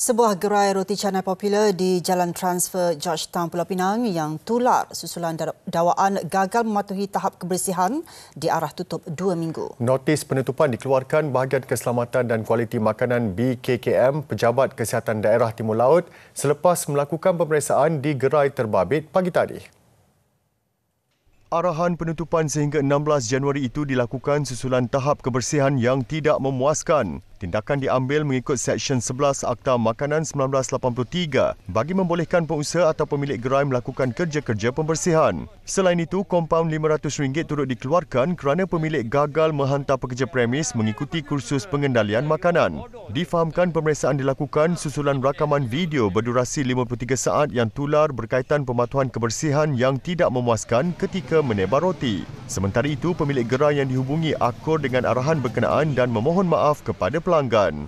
Sebuah gerai roti canai popular di Jalan Transfer Georgetown Pulau Pinang yang tular susulan dawaan gagal mematuhi tahap kebersihan diarah tutup dua minggu. Notis penutupan dikeluarkan bahagian keselamatan dan kualiti makanan BKKM Pejabat Kesihatan Daerah Timur Laut selepas melakukan pemeriksaan di gerai terbabit pagi tadi. Arahan penutupan sehingga 16 Januari itu dilakukan susulan tahap kebersihan yang tidak memuaskan. Tindakan diambil mengikut Seksyen 11 Akta Makanan 1983 bagi membolehkan pengusaha atau pemilik gerai melakukan kerja-kerja pembersihan. Selain itu, kompaun RM500 turut dikeluarkan kerana pemilik gagal menghantar pekerja premis mengikuti kursus pengendalian makanan. Difahamkan pemeriksaan dilakukan susulan rakaman video berdurasi 53 saat yang tular berkaitan pematuhan kebersihan yang tidak memuaskan ketika menebar roti. Sementara itu, pemilik gerai yang dihubungi akur dengan arahan berkenaan dan memohon maaf kepada pelanggan.